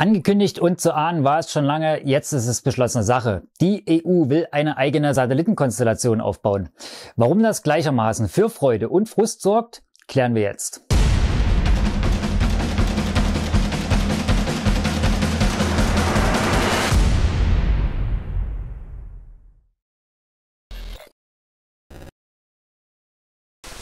Angekündigt und zu ahnen war es schon lange, jetzt ist es beschlossene Sache. Die EU will eine eigene Satellitenkonstellation aufbauen. Warum das gleichermaßen für Freude und Frust sorgt, klären wir jetzt.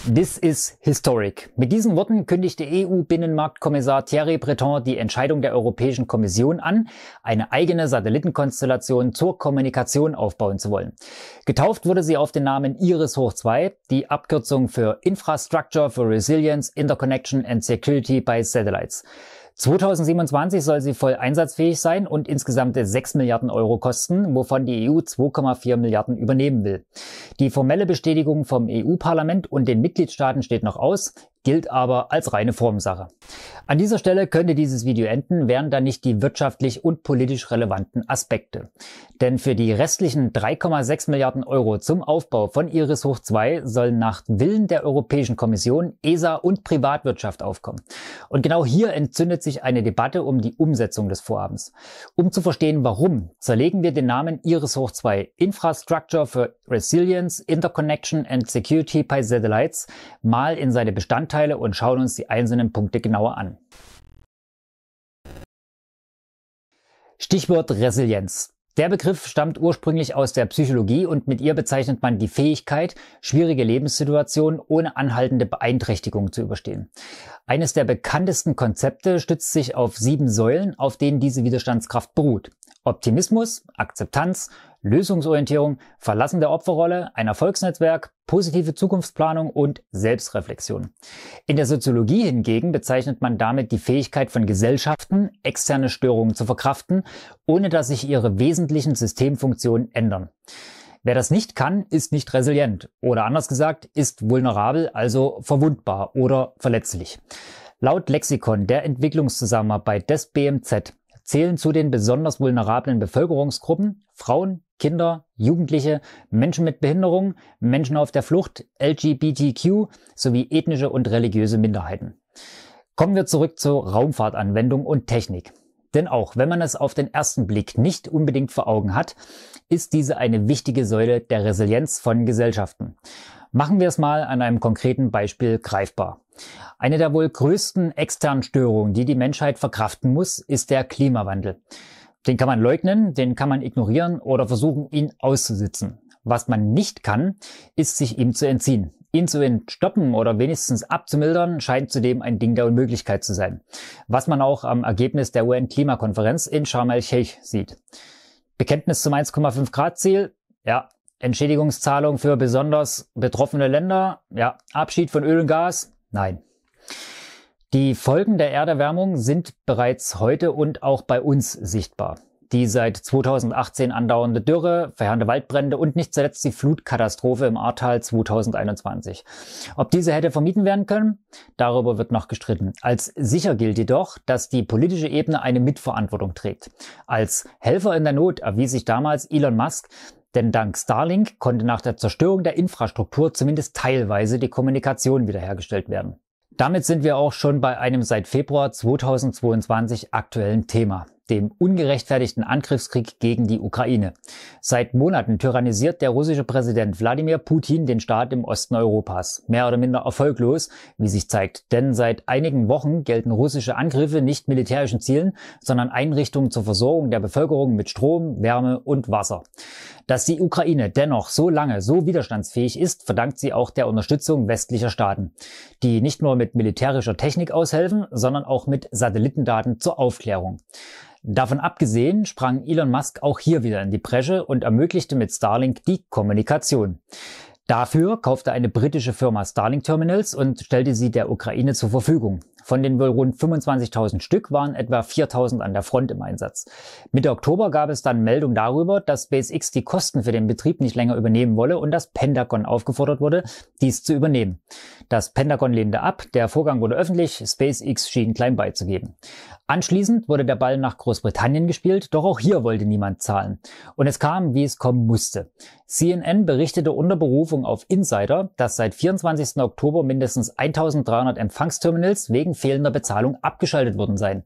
This is historic. Mit diesen Worten kündigte EU-Binnenmarktkommissar Thierry Breton die Entscheidung der Europäischen Kommission an, eine eigene Satellitenkonstellation zur Kommunikation aufbauen zu wollen. Getauft wurde sie auf den Namen Iris hoch 2, die Abkürzung für Infrastructure for Resilience, Interconnection and Security by Satellites. 2027 soll sie voll einsatzfähig sein und insgesamt 6 Milliarden Euro kosten, wovon die EU 2,4 Milliarden übernehmen will. Die formelle Bestätigung vom EU-Parlament und den Mitgliedstaaten steht noch aus gilt aber als reine Formsache. An dieser Stelle könnte dieses Video enden, wären da nicht die wirtschaftlich und politisch relevanten Aspekte. Denn für die restlichen 3,6 Milliarden Euro zum Aufbau von Iris Hoch 2 sollen nach Willen der Europäischen Kommission ESA und Privatwirtschaft aufkommen. Und genau hier entzündet sich eine Debatte um die Umsetzung des Vorhabens. Um zu verstehen, warum, zerlegen wir den Namen Iris Hoch 2 Infrastructure for Resilience, Interconnection and Security by Satellites mal in seine Bestandteile Bestandteile und schauen uns die einzelnen Punkte genauer an. Stichwort Resilienz. Der Begriff stammt ursprünglich aus der Psychologie und mit ihr bezeichnet man die Fähigkeit, schwierige Lebenssituationen ohne anhaltende Beeinträchtigung zu überstehen. Eines der bekanntesten Konzepte stützt sich auf sieben Säulen, auf denen diese Widerstandskraft beruht. Optimismus, Akzeptanz, Lösungsorientierung, Verlassen der Opferrolle, ein Erfolgsnetzwerk, positive Zukunftsplanung und Selbstreflexion. In der Soziologie hingegen bezeichnet man damit die Fähigkeit von Gesellschaften, externe Störungen zu verkraften, ohne dass sich ihre wesentlichen Systemfunktionen ändern. Wer das nicht kann, ist nicht resilient oder anders gesagt, ist vulnerabel, also verwundbar oder verletzlich. Laut Lexikon der Entwicklungszusammenarbeit des BMZ zählen zu den besonders vulnerablen Bevölkerungsgruppen Frauen, Kinder, Jugendliche, Menschen mit Behinderung, Menschen auf der Flucht, LGBTQ sowie ethnische und religiöse Minderheiten. Kommen wir zurück zur Raumfahrtanwendung und Technik. Denn auch wenn man es auf den ersten Blick nicht unbedingt vor Augen hat, ist diese eine wichtige Säule der Resilienz von Gesellschaften. Machen wir es mal an einem konkreten Beispiel greifbar. Eine der wohl größten externen Störungen, die die Menschheit verkraften muss, ist der Klimawandel. Den kann man leugnen, den kann man ignorieren oder versuchen, ihn auszusitzen. Was man nicht kann, ist sich ihm zu entziehen. Ihn zu stoppen oder wenigstens abzumildern, scheint zudem ein Ding der Unmöglichkeit zu sein. Was man auch am Ergebnis der UN-Klimakonferenz in Sharm el-Sheikh sieht. Bekenntnis zum 1,5 Grad Ziel? Ja, Entschädigungszahlung für besonders betroffene Länder? Ja. Abschied von Öl und Gas? Nein. Die Folgen der Erderwärmung sind bereits heute und auch bei uns sichtbar. Die seit 2018 andauernde Dürre, verheerende Waldbrände und nicht zuletzt die Flutkatastrophe im Ahrtal 2021. Ob diese hätte vermieden werden können, darüber wird noch gestritten. Als sicher gilt jedoch, dass die politische Ebene eine Mitverantwortung trägt. Als Helfer in der Not erwies sich damals Elon Musk, denn dank Starlink konnte nach der Zerstörung der Infrastruktur zumindest teilweise die Kommunikation wiederhergestellt werden. Damit sind wir auch schon bei einem seit Februar 2022 aktuellen Thema, dem ungerechtfertigten Angriffskrieg gegen die Ukraine. Seit Monaten tyrannisiert der russische Präsident Wladimir Putin den Staat im Osten Europas. Mehr oder minder erfolglos, wie sich zeigt. Denn seit einigen Wochen gelten russische Angriffe nicht militärischen Zielen, sondern Einrichtungen zur Versorgung der Bevölkerung mit Strom, Wärme und Wasser. Dass die Ukraine dennoch so lange so widerstandsfähig ist, verdankt sie auch der Unterstützung westlicher Staaten, die nicht nur mit militärischer Technik aushelfen, sondern auch mit Satellitendaten zur Aufklärung. Davon abgesehen sprang Elon Musk auch hier wieder in die Bresche und ermöglichte mit Starlink die Kommunikation. Dafür kaufte eine britische Firma Starlink Terminals und stellte sie der Ukraine zur Verfügung. Von den wohl rund 25.000 Stück waren etwa 4.000 an der Front im Einsatz. Mitte Oktober gab es dann Meldung darüber, dass SpaceX die Kosten für den Betrieb nicht länger übernehmen wolle und das Pentagon aufgefordert wurde, dies zu übernehmen. Das Pentagon lehnte ab, der Vorgang wurde öffentlich, SpaceX schien klein beizugeben. Anschließend wurde der Ball nach Großbritannien gespielt, doch auch hier wollte niemand zahlen. Und es kam, wie es kommen musste. CNN berichtete unter Berufung auf Insider, dass seit 24. Oktober mindestens 1300 Empfangsterminals wegen fehlender Bezahlung abgeschaltet worden sein.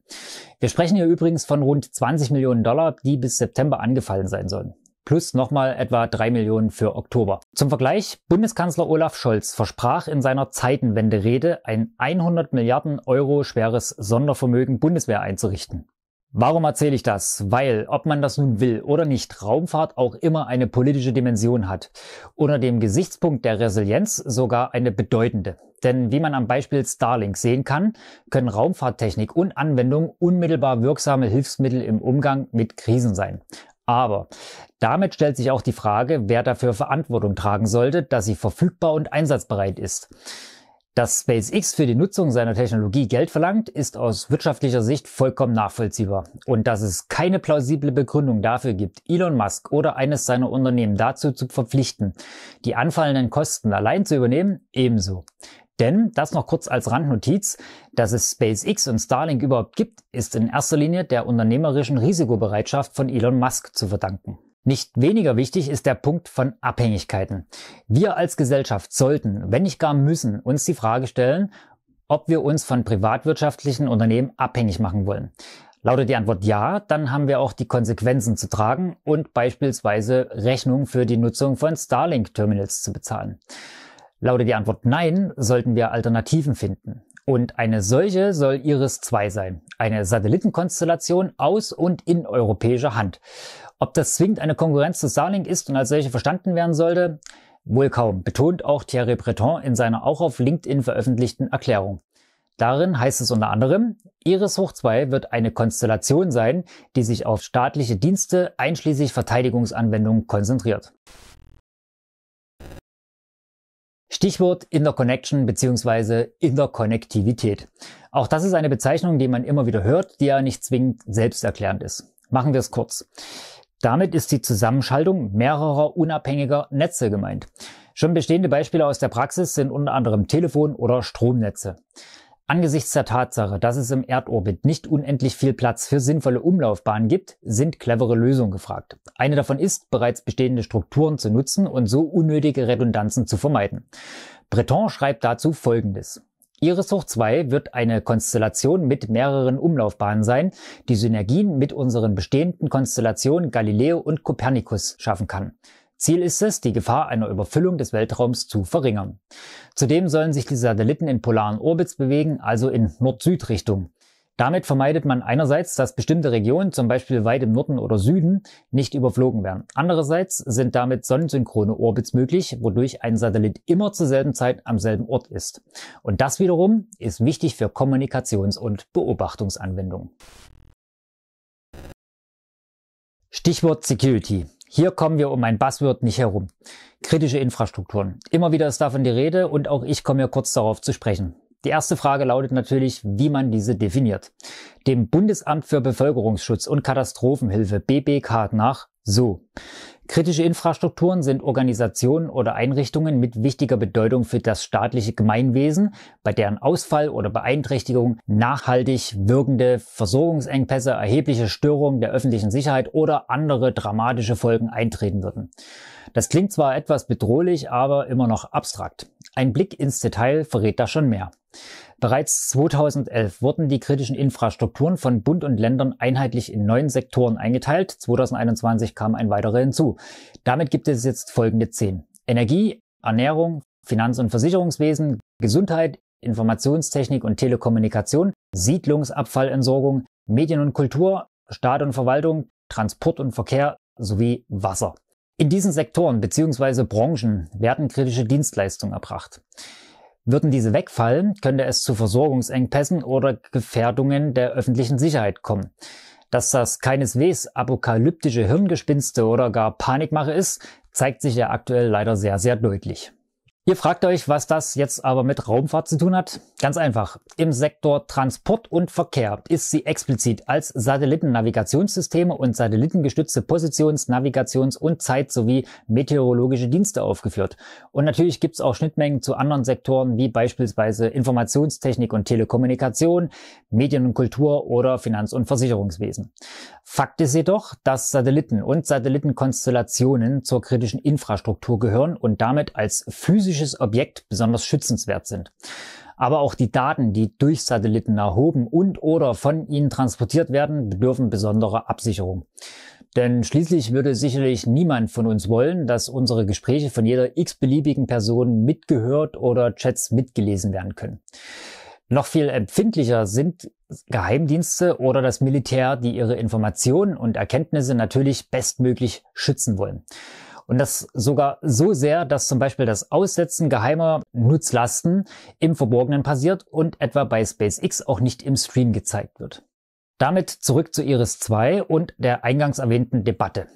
Wir sprechen hier übrigens von rund 20 Millionen Dollar, die bis September angefallen sein sollen plus nochmal etwa drei Millionen für Oktober. Zum Vergleich, Bundeskanzler Olaf Scholz versprach in seiner Zeitenwende-Rede ein 100 Milliarden Euro schweres Sondervermögen Bundeswehr einzurichten. Warum erzähle ich das? Weil, ob man das nun will oder nicht, Raumfahrt auch immer eine politische Dimension hat. Unter dem Gesichtspunkt der Resilienz sogar eine bedeutende. Denn wie man am Beispiel Starlink sehen kann, können Raumfahrttechnik und Anwendung unmittelbar wirksame Hilfsmittel im Umgang mit Krisen sein. Aber damit stellt sich auch die Frage, wer dafür Verantwortung tragen sollte, dass sie verfügbar und einsatzbereit ist. Dass SpaceX für die Nutzung seiner Technologie Geld verlangt, ist aus wirtschaftlicher Sicht vollkommen nachvollziehbar. Und dass es keine plausible Begründung dafür gibt, Elon Musk oder eines seiner Unternehmen dazu zu verpflichten, die anfallenden Kosten allein zu übernehmen, ebenso. Denn, das noch kurz als Randnotiz, dass es SpaceX und Starlink überhaupt gibt, ist in erster Linie der unternehmerischen Risikobereitschaft von Elon Musk zu verdanken. Nicht weniger wichtig ist der Punkt von Abhängigkeiten. Wir als Gesellschaft sollten, wenn nicht gar müssen, uns die Frage stellen, ob wir uns von privatwirtschaftlichen Unternehmen abhängig machen wollen. Lautet die Antwort ja, dann haben wir auch die Konsequenzen zu tragen und beispielsweise Rechnungen für die Nutzung von Starlink-Terminals zu bezahlen. Lautet die Antwort nein, sollten wir Alternativen finden. Und eine solche soll Iris 2 sein, eine Satellitenkonstellation aus und in europäischer Hand. Ob das zwingend eine Konkurrenz zu Starlink ist und als solche verstanden werden sollte? Wohl kaum, betont auch Thierry Breton in seiner auch auf LinkedIn veröffentlichten Erklärung. Darin heißt es unter anderem, Iris hoch 2 wird eine Konstellation sein, die sich auf staatliche Dienste einschließlich Verteidigungsanwendungen konzentriert. Stichwort Interconnection bzw. Interkonnektivität. Auch das ist eine Bezeichnung, die man immer wieder hört, die ja nicht zwingend selbsterklärend ist. Machen wir es kurz. Damit ist die Zusammenschaltung mehrerer unabhängiger Netze gemeint. Schon bestehende Beispiele aus der Praxis sind unter anderem Telefon- oder Stromnetze. Angesichts der Tatsache, dass es im Erdorbit nicht unendlich viel Platz für sinnvolle Umlaufbahnen gibt, sind clevere Lösungen gefragt. Eine davon ist, bereits bestehende Strukturen zu nutzen und so unnötige Redundanzen zu vermeiden. Breton schreibt dazu Folgendes. Iris hoch 2 wird eine Konstellation mit mehreren Umlaufbahnen sein, die Synergien mit unseren bestehenden Konstellationen Galileo und Kopernikus schaffen kann. Ziel ist es, die Gefahr einer Überfüllung des Weltraums zu verringern. Zudem sollen sich die Satelliten in polaren Orbits bewegen, also in Nord-Süd-Richtung. Damit vermeidet man einerseits, dass bestimmte Regionen, zum Beispiel weit im Norden oder Süden, nicht überflogen werden. Andererseits sind damit sonnensynchrone Orbits möglich, wodurch ein Satellit immer zur selben Zeit am selben Ort ist. Und das wiederum ist wichtig für Kommunikations- und Beobachtungsanwendungen. Stichwort Security. Hier kommen wir um ein Buzzword nicht herum. Kritische Infrastrukturen. Immer wieder ist davon die Rede und auch ich komme hier kurz darauf zu sprechen. Die erste Frage lautet natürlich, wie man diese definiert. Dem Bundesamt für Bevölkerungsschutz und Katastrophenhilfe BBK nach so. Kritische Infrastrukturen sind Organisationen oder Einrichtungen mit wichtiger Bedeutung für das staatliche Gemeinwesen, bei deren Ausfall oder Beeinträchtigung nachhaltig wirkende Versorgungsengpässe, erhebliche Störungen der öffentlichen Sicherheit oder andere dramatische Folgen eintreten würden. Das klingt zwar etwas bedrohlich, aber immer noch abstrakt. Ein Blick ins Detail verrät da schon mehr. Bereits 2011 wurden die kritischen Infrastrukturen von Bund und Ländern einheitlich in neun Sektoren eingeteilt. 2021 kam ein weiterer hinzu. Damit gibt es jetzt folgende zehn. Energie, Ernährung, Finanz- und Versicherungswesen, Gesundheit, Informationstechnik und Telekommunikation, Siedlungsabfallentsorgung, Medien und Kultur, Staat und Verwaltung, Transport und Verkehr sowie Wasser. In diesen Sektoren bzw. Branchen werden kritische Dienstleistungen erbracht. Würden diese wegfallen, könnte es zu Versorgungsengpässen oder Gefährdungen der öffentlichen Sicherheit kommen. Dass das keineswegs apokalyptische Hirngespinste oder gar Panikmache ist, zeigt sich ja aktuell leider sehr, sehr deutlich. Ihr fragt euch, was das jetzt aber mit Raumfahrt zu tun hat? Ganz einfach. Im Sektor Transport und Verkehr ist sie explizit als Satellitennavigationssysteme und satellitengestützte Positions-, Navigations- und Zeit- sowie meteorologische Dienste aufgeführt. Und natürlich gibt's auch Schnittmengen zu anderen Sektoren wie beispielsweise Informationstechnik und Telekommunikation, Medien und Kultur oder Finanz- und Versicherungswesen. Fakt ist jedoch, dass Satelliten und Satellitenkonstellationen zur kritischen Infrastruktur gehören und damit als physische physisches Objekt besonders schützenswert sind. Aber auch die Daten, die durch Satelliten erhoben und oder von ihnen transportiert werden, bedürfen besonderer Absicherung. Denn schließlich würde sicherlich niemand von uns wollen, dass unsere Gespräche von jeder x-beliebigen Person mitgehört oder Chats mitgelesen werden können. Noch viel empfindlicher sind Geheimdienste oder das Militär, die ihre Informationen und Erkenntnisse natürlich bestmöglich schützen wollen. Und das sogar so sehr, dass zum Beispiel das Aussetzen geheimer Nutzlasten im Verborgenen passiert und etwa bei SpaceX auch nicht im Stream gezeigt wird. Damit zurück zu Iris 2 und der eingangs erwähnten Debatte.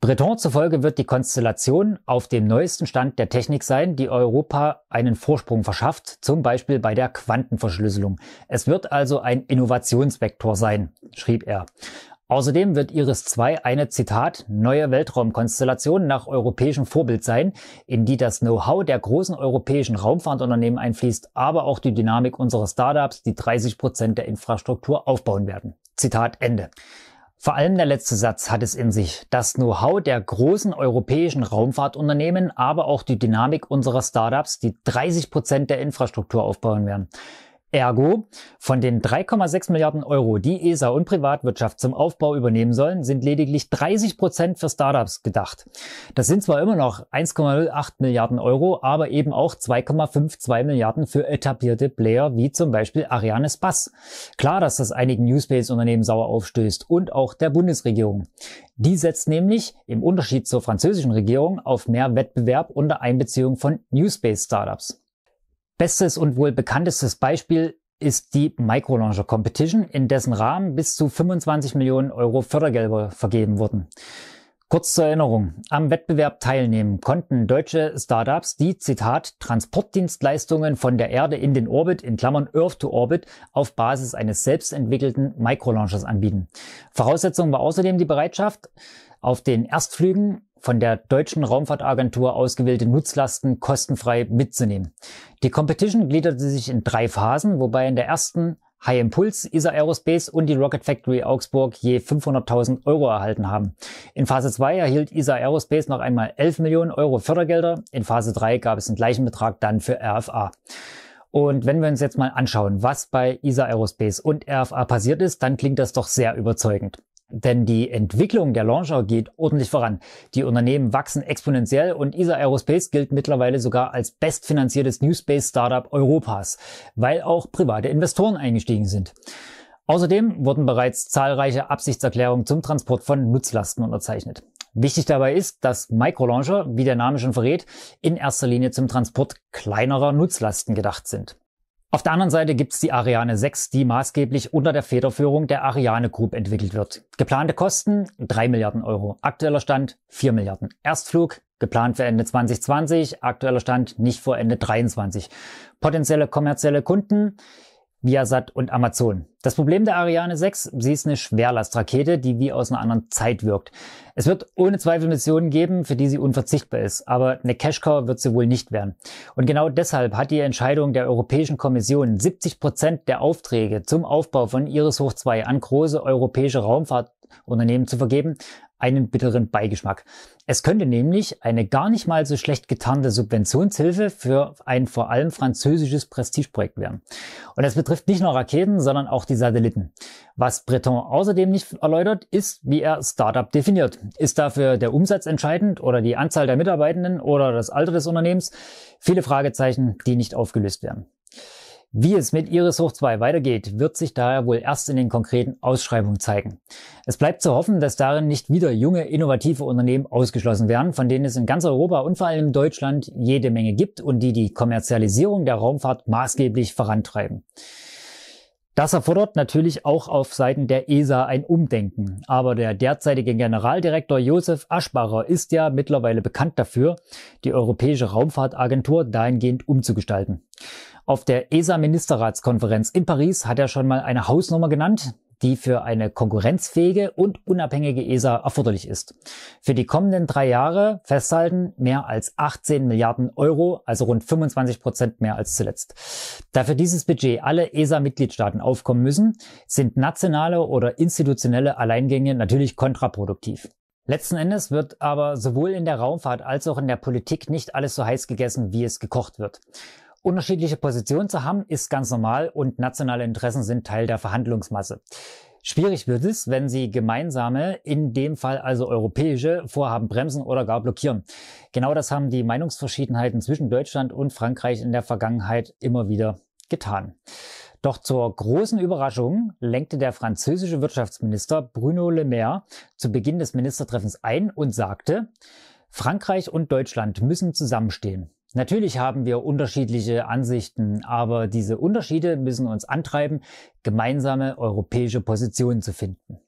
Breton zufolge wird die Konstellation auf dem neuesten Stand der Technik sein, die Europa einen Vorsprung verschafft, zum Beispiel bei der Quantenverschlüsselung. Es wird also ein Innovationsvektor sein, schrieb er. Außerdem wird Iris 2 eine, Zitat, neue Weltraumkonstellation nach europäischem Vorbild sein, in die das Know-how der großen europäischen Raumfahrtunternehmen einfließt, aber auch die Dynamik unserer Startups, die 30 Prozent der Infrastruktur aufbauen werden. Zitat Ende. Vor allem der letzte Satz hat es in sich. Das Know-how der großen europäischen Raumfahrtunternehmen, aber auch die Dynamik unserer Startups, die 30 Prozent der Infrastruktur aufbauen werden. Ergo, von den 3,6 Milliarden Euro, die ESA und Privatwirtschaft zum Aufbau übernehmen sollen, sind lediglich 30 Prozent für Startups gedacht. Das sind zwar immer noch 1,08 Milliarden Euro, aber eben auch 2,52 Milliarden für etablierte Player wie zum Beispiel Ariane Spass. Klar, dass das einigen New Space Unternehmen sauer aufstößt und auch der Bundesregierung. Die setzt nämlich im Unterschied zur französischen Regierung auf mehr Wettbewerb unter Einbeziehung von New Space Startups. Bestes und wohl bekanntestes Beispiel ist die Microlauncher Competition, in dessen Rahmen bis zu 25 Millionen Euro Fördergelder vergeben wurden. Kurz zur Erinnerung, am Wettbewerb teilnehmen konnten deutsche Startups, die, Zitat, Transportdienstleistungen von der Erde in den Orbit, in Klammern Earth to Orbit, auf Basis eines selbstentwickelten Microlaunchers anbieten. Voraussetzung war außerdem die Bereitschaft, auf den Erstflügen von der deutschen Raumfahrtagentur ausgewählte Nutzlasten kostenfrei mitzunehmen. Die Competition gliederte sich in drei Phasen, wobei in der ersten High Impulse, ESA Aerospace und die Rocket Factory Augsburg je 500.000 Euro erhalten haben. In Phase 2 erhielt ESA Aerospace noch einmal 11 Millionen Euro Fördergelder. In Phase 3 gab es den gleichen Betrag dann für RFA. Und wenn wir uns jetzt mal anschauen, was bei ESA Aerospace und RFA passiert ist, dann klingt das doch sehr überzeugend. Denn die Entwicklung der Launcher geht ordentlich voran. Die Unternehmen wachsen exponentiell und ESA Aerospace gilt mittlerweile sogar als bestfinanziertes New Space Startup Europas, weil auch private Investoren eingestiegen sind. Außerdem wurden bereits zahlreiche Absichtserklärungen zum Transport von Nutzlasten unterzeichnet. Wichtig dabei ist, dass Microlauncher, wie der Name schon verrät, in erster Linie zum Transport kleinerer Nutzlasten gedacht sind. Auf der anderen Seite gibt's die Ariane 6, die maßgeblich unter der Federführung der Ariane Group entwickelt wird. Geplante Kosten 3 Milliarden Euro, aktueller Stand 4 Milliarden. Erstflug geplant für Ende 2020, aktueller Stand nicht vor Ende 23. Potenzielle kommerzielle Kunden Viasat und Amazon. Das Problem der Ariane 6, sie ist eine Schwerlastrakete, die wie aus einer anderen Zeit wirkt. Es wird ohne Zweifel Missionen geben, für die sie unverzichtbar ist, aber eine Cashcow wird sie wohl nicht werden. Und genau deshalb hat die Entscheidung der Europäischen Kommission, 70 Prozent der Aufträge zum Aufbau von Iris Hoch 2 an große europäische Raumfahrtunternehmen zu vergeben, einen bitteren Beigeschmack. Es könnte nämlich eine gar nicht mal so schlecht getarnte Subventionshilfe für ein vor allem französisches Prestigeprojekt werden. Und das betrifft nicht nur Raketen, sondern auch die die Satelliten. Was Breton außerdem nicht erläutert, ist, wie er Startup definiert. Ist dafür der Umsatz entscheidend oder die Anzahl der Mitarbeitenden oder das Alter des Unternehmens? Viele Fragezeichen, die nicht aufgelöst werden. Wie es mit Iris Hoch 2 weitergeht, wird sich daher wohl erst in den konkreten Ausschreibungen zeigen. Es bleibt zu hoffen, dass darin nicht wieder junge, innovative Unternehmen ausgeschlossen werden, von denen es in ganz Europa und vor allem in Deutschland jede Menge gibt und die die Kommerzialisierung der Raumfahrt maßgeblich vorantreiben. Das erfordert natürlich auch auf Seiten der ESA ein Umdenken. Aber der derzeitige Generaldirektor Josef Aschbacher ist ja mittlerweile bekannt dafür, die Europäische Raumfahrtagentur dahingehend umzugestalten. Auf der ESA-Ministerratskonferenz in Paris hat er schon mal eine Hausnummer genannt, die für eine konkurrenzfähige und unabhängige ESA erforderlich ist. Für die kommenden drei Jahre festhalten mehr als 18 Milliarden Euro, also rund 25 Prozent mehr als zuletzt. Da für dieses Budget alle ESA-Mitgliedstaaten aufkommen müssen, sind nationale oder institutionelle Alleingänge natürlich kontraproduktiv. Letzten Endes wird aber sowohl in der Raumfahrt als auch in der Politik nicht alles so heiß gegessen, wie es gekocht wird. Unterschiedliche Positionen zu haben, ist ganz normal und nationale Interessen sind Teil der Verhandlungsmasse. Schwierig wird es, wenn sie gemeinsame, in dem Fall also europäische, Vorhaben bremsen oder gar blockieren. Genau das haben die Meinungsverschiedenheiten zwischen Deutschland und Frankreich in der Vergangenheit immer wieder getan. Doch zur großen Überraschung lenkte der französische Wirtschaftsminister Bruno Le Maire zu Beginn des Ministertreffens ein und sagte, Frankreich und Deutschland müssen zusammenstehen. Natürlich haben wir unterschiedliche Ansichten, aber diese Unterschiede müssen uns antreiben, gemeinsame europäische Positionen zu finden.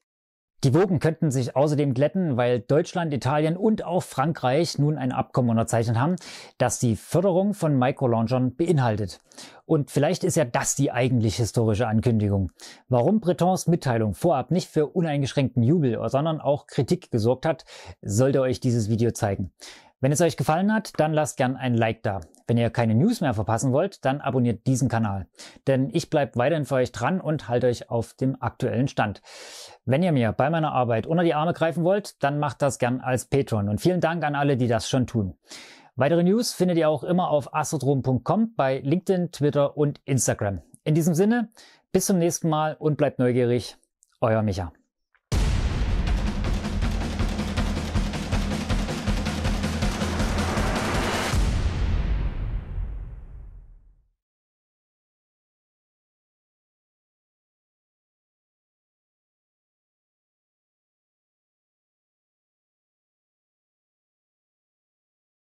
Die Wogen könnten sich außerdem glätten, weil Deutschland, Italien und auch Frankreich nun ein Abkommen unterzeichnet haben, das die Förderung von Microlaunchern beinhaltet. Und vielleicht ist ja das die eigentlich historische Ankündigung. Warum Bretons Mitteilung vorab nicht für uneingeschränkten Jubel, sondern auch Kritik gesorgt hat, sollte euch dieses Video zeigen. Wenn es euch gefallen hat, dann lasst gern ein Like da. Wenn ihr keine News mehr verpassen wollt, dann abonniert diesen Kanal. Denn ich bleibe weiterhin für euch dran und halte euch auf dem aktuellen Stand. Wenn ihr mir bei meiner Arbeit unter die Arme greifen wollt, dann macht das gern als Patron. Und vielen Dank an alle, die das schon tun. Weitere News findet ihr auch immer auf astrodrom.com bei LinkedIn, Twitter und Instagram. In diesem Sinne, bis zum nächsten Mal und bleibt neugierig. Euer Micha.